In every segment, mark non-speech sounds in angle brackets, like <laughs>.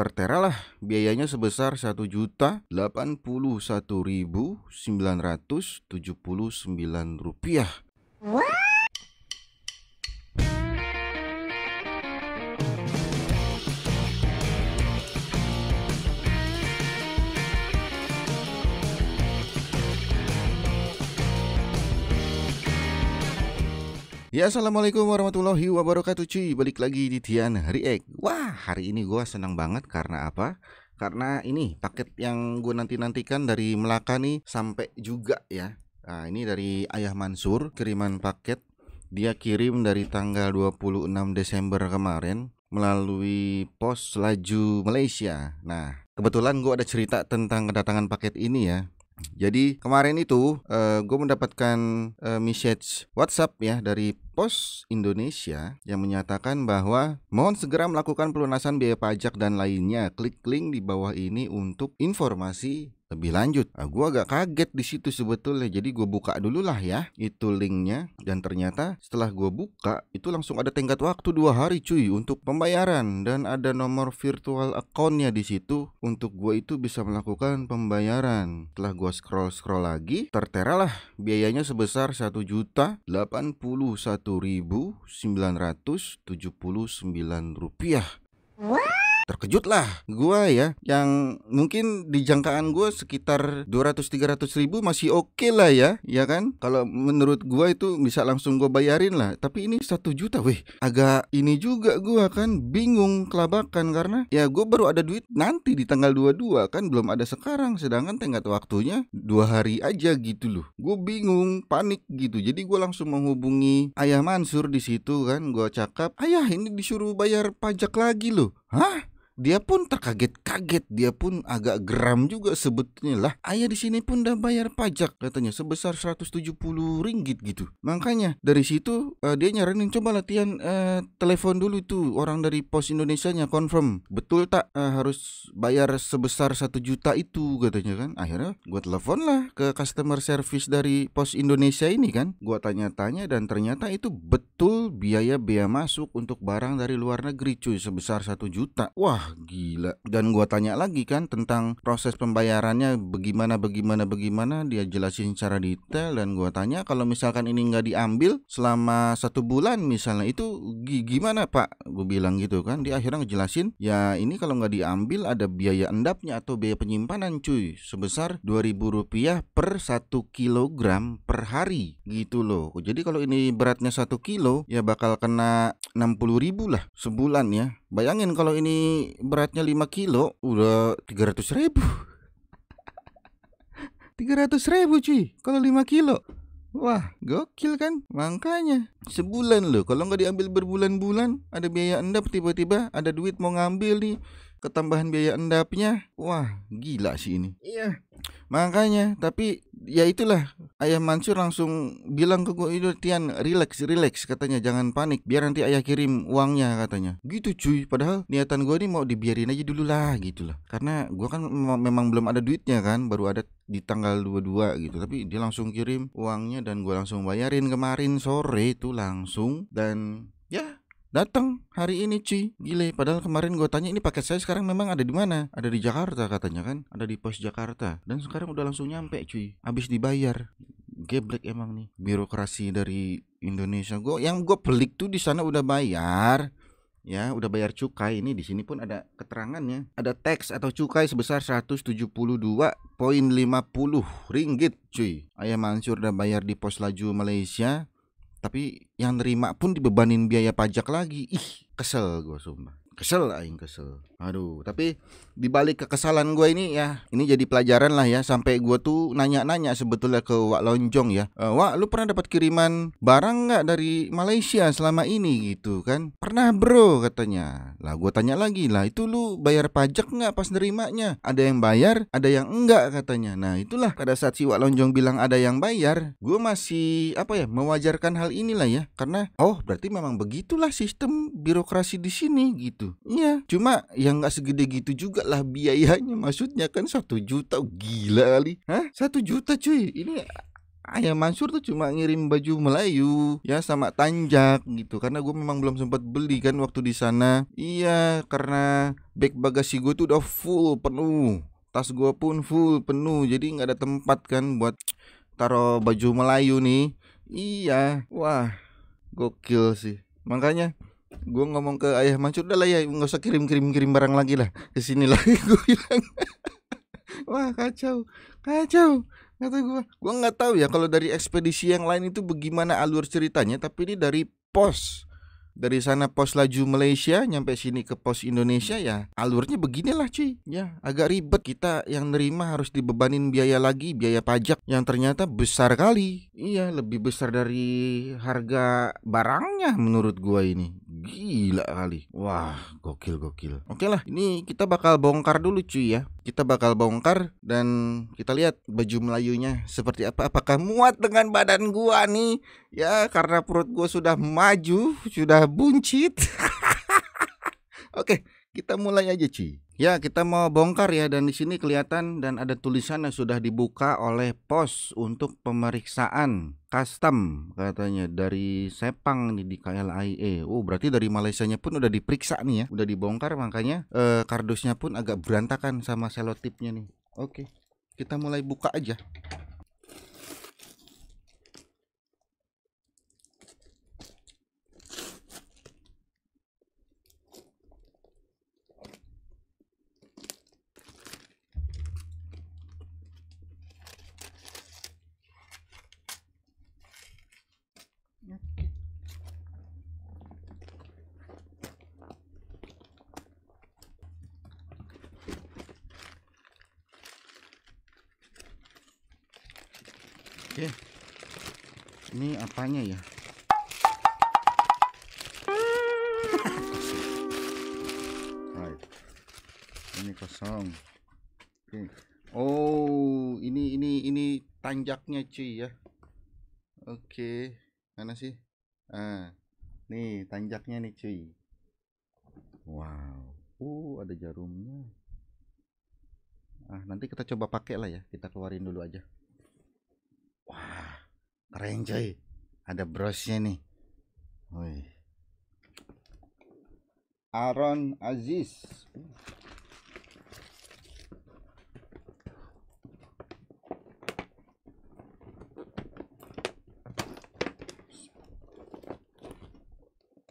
tertera lah biayanya sebesar satu juta sembilan rupiah. What? Ya assalamualaikum warahmatullahi wabarakatuh cuy Balik lagi di Tian React Wah hari ini gue senang banget karena apa? Karena ini paket yang gue nanti-nantikan dari Melaka nih sampai juga ya Nah ini dari Ayah Mansur kiriman paket Dia kirim dari tanggal 26 Desember kemarin melalui pos laju Malaysia Nah kebetulan gue ada cerita tentang kedatangan paket ini ya jadi kemarin itu uh, eh, gue mendapatkan uh, message WhatsApp ya dari Pos Indonesia yang menyatakan bahwa mohon segera melakukan pelunasan biaya pajak dan lainnya. Klik link di bawah ini untuk informasi lebih lanjut. Nah, gue agak kaget di situ sebetulnya. Jadi gue buka dulu lah ya itu linknya dan ternyata setelah gue buka itu langsung ada tenggat waktu dua hari cuy untuk pembayaran dan ada nomor virtual accountnya di situ untuk gue itu bisa melakukan pembayaran. Setelah gue scroll scroll lagi tertera lah biayanya sebesar satu juta delapan puluh satu ribu sembilan ratus tujuh puluh sembilan rupiah. What? terkejut lah gua ya yang mungkin di jangkaan gua sekitar 200-300 ribu masih oke okay lah ya ya kan kalau menurut gua itu bisa langsung gua bayarin lah tapi ini satu juta weh agak ini juga gua kan bingung kelabakan karena ya gua baru ada duit nanti di tanggal 22 kan belum ada sekarang sedangkan tenggat waktunya dua hari aja gitu loh gue bingung panik gitu jadi gua langsung menghubungi ayah Mansur di situ kan Gua cakap ayah ini disuruh bayar pajak lagi loh hah dia pun terkaget-kaget, dia pun agak geram juga sebetulnya lah. Ayah di sini pun udah bayar pajak katanya sebesar 170 ringgit gitu. Makanya dari situ uh, dia nyaranin coba latihan uh, telepon dulu tuh orang dari Pos Indonesia-nya confirm betul tak uh, harus bayar sebesar satu juta itu katanya kan. Akhirnya gua telepon lah ke customer service dari Pos Indonesia ini kan. Gua tanya-tanya dan ternyata itu betul biaya bea masuk untuk barang dari luar negeri cuy sebesar satu juta. Wah, gila dan gua tanya lagi kan tentang proses pembayarannya bagaimana bagaimana bagaimana dia jelasin secara detail dan gua tanya kalau misalkan ini nggak diambil selama satu bulan misalnya itu gimana pak gue bilang gitu kan dia akhirnya ngejelasin ya ini kalau nggak diambil ada biaya endapnya atau biaya penyimpanan cuy sebesar 2000 rupiah per satu kilogram per hari gitu loh jadi kalau ini beratnya satu kilo ya bakal kena 60 ribu lah sebulan ya bayangin kalau ini beratnya 5 kilo udah 300 ribu 300 <laughs> ribu cuy kalau 5 kilo Wah, gokil kan? Makanya sebulan loh. Kalau nggak diambil berbulan-bulan, ada biaya endap tiba-tiba ada duit mau ngambil nih ketambahan biaya endapnya wah gila sih ini iya makanya tapi ya itulah ayah Mansur langsung bilang ke gue itu Tian relax relax katanya jangan panik biar nanti ayah kirim uangnya katanya gitu cuy padahal niatan gue ini mau dibiarin aja dulu lah gitu lah karena gue kan memang belum ada duitnya kan baru ada di tanggal 22 gitu tapi dia langsung kirim uangnya dan gue langsung bayarin kemarin sore itu langsung dan datang hari ini cuy gile padahal kemarin gue tanya ini paket saya sekarang memang ada di mana ada di Jakarta katanya kan ada di pos Jakarta dan sekarang udah langsung nyampe cuy habis dibayar geblek emang nih birokrasi dari Indonesia gue yang gue pelik tuh di sana udah bayar ya udah bayar cukai ini di sini pun ada keterangannya ada teks atau cukai sebesar 172.50 ringgit cuy ayam Mansur udah bayar di pos laju Malaysia tapi yang nerima pun dibebanin biaya pajak lagi ih kesel gue sumpah kesel aing kesel aduh tapi dibalik kekesalan gue ini ya ini jadi pelajaran lah ya sampai gue tuh nanya-nanya sebetulnya ke Wak Lonjong ya e, Wak lu pernah dapat kiriman barang nggak dari Malaysia selama ini gitu kan pernah bro katanya lah gue tanya lagi lah itu lu bayar pajak nggak pas nerimanya ada yang bayar ada yang enggak katanya nah itulah pada saat si Wak Lonjong bilang ada yang bayar gue masih apa ya mewajarkan hal inilah ya karena oh berarti memang begitulah sistem birokrasi di sini gitu Iya, cuma yang nggak segede gitu juga lah biayanya. Maksudnya kan satu juta oh, gila kali. Hah? Satu juta cuy. Ini Ayah Mansur tuh cuma ngirim baju Melayu ya sama tanjak gitu karena gue memang belum sempat beli kan waktu di sana iya karena bag bagasi gue tuh udah full penuh tas gue pun full penuh jadi nggak ada tempat kan buat taruh baju Melayu nih iya wah gokil sih makanya gue ngomong ke ayah mancur udah lah ya nggak usah kirim kirim kirim barang lagi lah ke sini lagi <laughs> gue bilang wah kacau kacau kata gue gue nggak tahu ya kalau dari ekspedisi yang lain itu bagaimana alur ceritanya tapi ini dari pos dari sana pos laju Malaysia nyampe sini ke pos Indonesia ya alurnya beginilah cuy ya agak ribet kita yang nerima harus dibebanin biaya lagi biaya pajak yang ternyata besar kali iya lebih besar dari harga barangnya menurut gua ini gila kali wah gokil gokil oke lah ini kita bakal bongkar dulu cuy ya kita bakal bongkar dan kita lihat baju Melayunya seperti apa apakah muat dengan badan gua nih ya karena perut gua sudah maju sudah buncit <laughs> oke kita mulai aja cuy Ya, kita mau bongkar ya dan di sini kelihatan dan ada tulisan yang sudah dibuka oleh pos untuk pemeriksaan custom katanya dari Sepang nih di KLIA. E. Oh, berarti dari Malaysianya pun udah diperiksa nih ya, udah dibongkar makanya eh, kardusnya pun agak berantakan sama selotipnya nih. Oke, kita mulai buka aja. Oke. Ini apanya ya? right. <laughs> Ini kosong. Oke. Oh, ini ini ini tanjaknya cuy ya. Oke. Mana sih? Ah. Nih, tanjaknya nih cuy. Wow. Uh, ada jarumnya. Ah, nanti kita coba pakai lah ya. Kita keluarin dulu aja. Wah, keren coy. Ada brosnya nih. Woi, Aaron Aziz.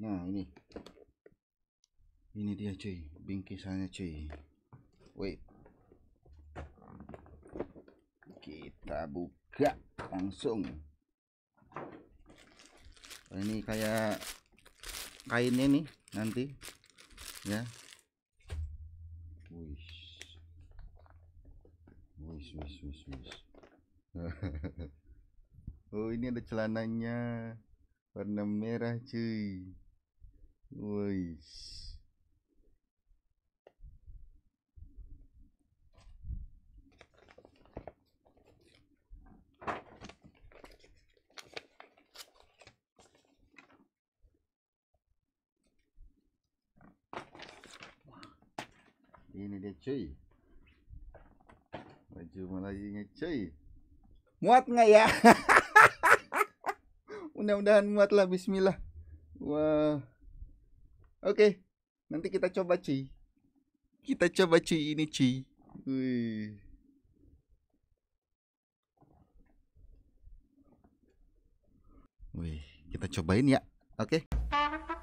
Nah, ini. Ini dia cuy, bingkisannya cuy. Wait. Kita buka ya langsung oh, ini kayak kainnya nih nanti ya Wish. Wish, wish, wish, wih <laughs> oh ini ada celananya warna merah cuy wuih cuy maju lagi cuy muat nggak ya <laughs> mudah-mudahan muat lah bismillah wah oke okay. nanti kita coba cuy kita coba cuy ini cuy Wih. Wih, kita cobain ya. Oke. Okay.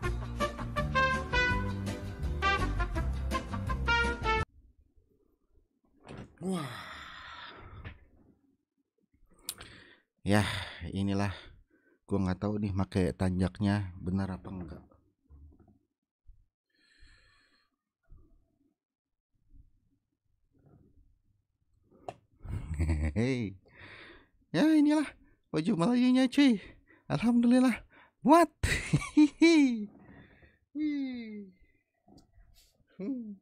Wah. Ya, inilah gua nggak tahu nih pakai tanjaknya benar apa enggak. Hehehe. Ya inilah baju malayunya, cuy. Alhamdulillah buat. <laughs> Hmm.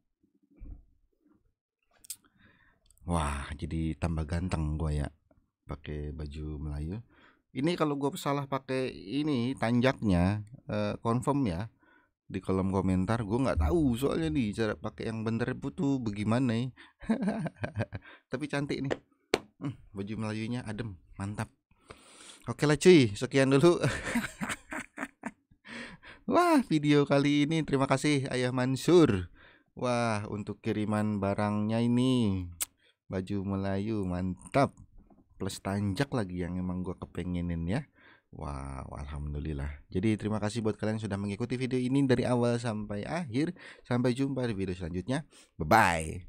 Wah, jadi tambah ganteng gue ya pakai baju Melayu. Ini kalau gue salah pakai ini tanjaknya, uh, confirm ya di kolom komentar. Gue nggak tahu soalnya nih cara pakai yang bener itu bagaimana. <laughs> Tapi cantik nih. Hmm, baju Melayunya adem, mantap. Oke lah cuy, sekian dulu. <laughs> Wah, video kali ini terima kasih Ayah Mansur. Wah, untuk kiriman barangnya ini baju Melayu mantap plus tanjak lagi yang emang gue kepengenin ya Wow, alhamdulillah. Jadi terima kasih buat kalian yang sudah mengikuti video ini dari awal sampai akhir. Sampai jumpa di video selanjutnya. Bye bye.